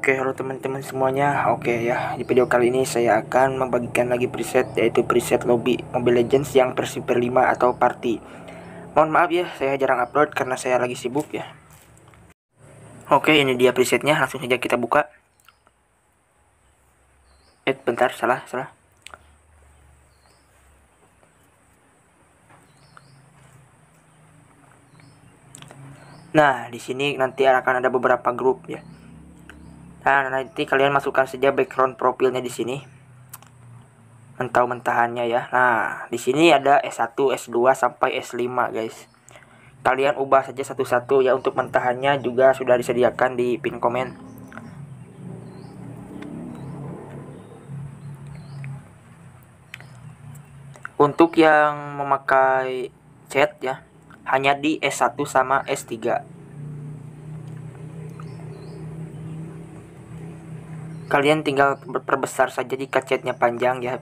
Oke, halo teman-teman semuanya. Oke ya, di video kali ini saya akan membagikan lagi preset yaitu preset lobby Mobile Legends yang versi per 5 atau party. Mohon maaf ya, saya jarang upload karena saya lagi sibuk ya. Oke, ini dia presetnya. Langsung saja kita buka. Eh, bentar, salah, salah. Nah, di sini nanti akan ada beberapa grup ya nah, nanti kalian masukkan saja background profilnya di sini mentah mentahannya ya nah di sini ada S1 S2 sampai S5 guys kalian ubah saja satu-satu ya untuk mentahannya juga sudah disediakan di pin komen untuk yang memakai chat ya hanya di S1 sama S3 Kalian tinggal perbesar saja jika catnya panjang ya.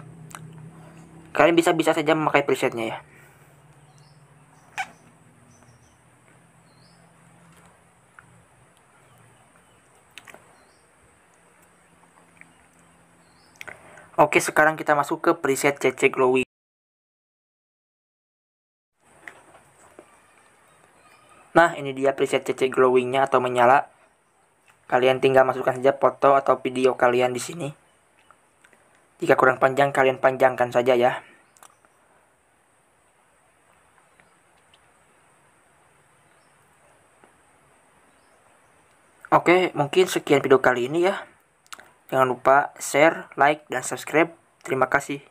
Kalian bisa-bisa saja memakai presetnya ya. Oke, sekarang kita masuk ke preset CC glowing Nah, ini dia preset CC glowingnya atau menyala. Kalian tinggal masukkan saja foto atau video kalian di sini. Jika kurang panjang, kalian panjangkan saja ya. Oke, mungkin sekian video kali ini ya. Jangan lupa share, like, dan subscribe. Terima kasih.